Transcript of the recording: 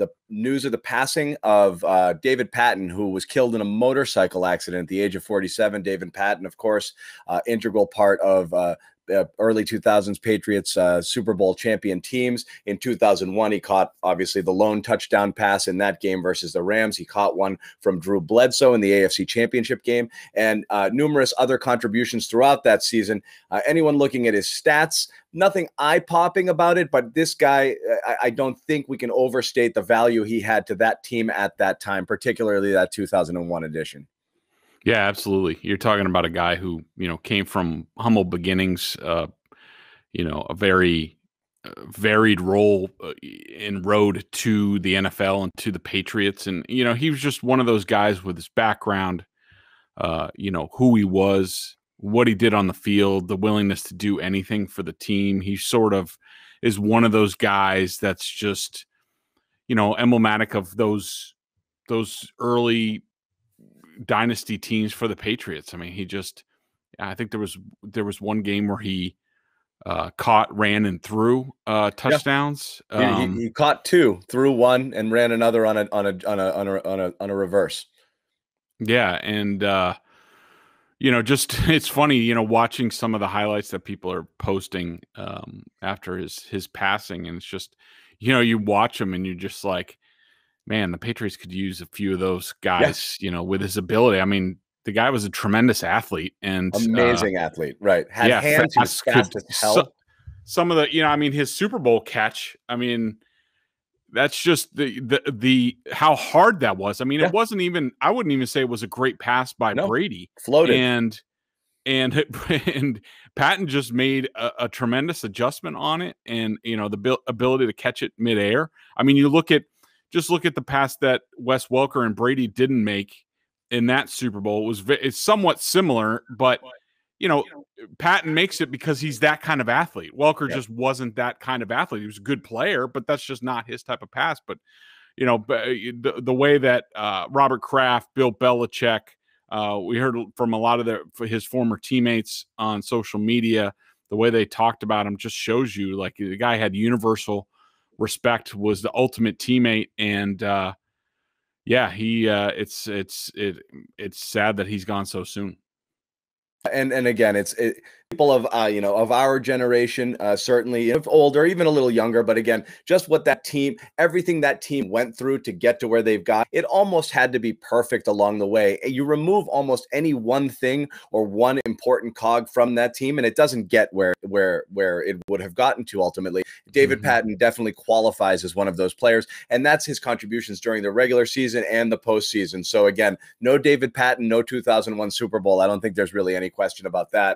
the news of the passing of uh, David Patton, who was killed in a motorcycle accident at the age of 47. David Patton, of course, uh, integral part of uh, uh, early 2000s Patriots uh, Super Bowl champion teams. In 2001, he caught obviously the lone touchdown pass in that game versus the Rams. He caught one from Drew Bledsoe in the AFC Championship game, and uh, numerous other contributions throughout that season. Uh, anyone looking at his stats, nothing eye popping about it, but this guy, uh, I, I, don't think we can overstate the value he had to that team at that time, particularly that 2001 edition. Yeah, absolutely. You're talking about a guy who, you know, came from humble beginnings, uh, you know, a very uh, varied role in uh, road to the NFL and to the Patriots. And, you know, he was just one of those guys with his background, uh, you know, who he was, what he did on the field, the willingness to do anything for the team. He sort of is one of those guys that's just, you know, emblematic of those those early dynasty teams for the Patriots. I mean, he just I think there was there was one game where he uh, caught, ran, and threw uh, touchdowns. Yeah. Um, he, he, caught two, threw one, and ran another on a on a on a on a on a, on a reverse. Yeah, and uh, you know, just it's funny, you know, watching some of the highlights that people are posting um, after his his passing, and it's just, you know, you watch him and you're just like, man, the Patriots could use a few of those guys, yeah. you know, with his ability. I mean, the guy was a tremendous athlete and uh, amazing uh, athlete, right? Had yeah, hands fast, fast so, some of the, you know, I mean, his Super Bowl catch. I mean, that's just the the the how hard that was. I mean, yeah. it wasn't even. I wouldn't even say it was a great pass by no, Brady. Floated and and and Patton just made a, a, tremendous adjustment on it, and you know the bil- ability to catch it midair. I mean, you look at just look at the pass that Wes Welker and Brady didn't make in that Super Bowl. It was it's somewhat similar, but you know, Patton makes it because he's that kind of athlete. Welker yeah. just wasn't that kind of athlete. He was a good player, but that's just not his type of pass. But you know, uh, the, the way that uh, Robert Kraft, Bill Belichick, uh, we heard from a lot of the, his former teammates on social media. The way they talked about him just shows you like the guy had universal respect was the ultimate teammate and uh yeah he uh it's it's it it's sad that he's gone so soon and and again it's it, people of uh, you know of our generation uh, certainly if older even a little younger but again just what that team everything that team went through to get to where they've got it almost had to be perfect along the way you remove almost any one thing or one important cog from that team and it doesn't get where where where it would have gotten to ultimately david mm-hmm. patton definitely qualifies as one of those players and that's his contributions during the regular season and the postseason so again no david patton no 2001 super bowl i don't think there's really any question about that.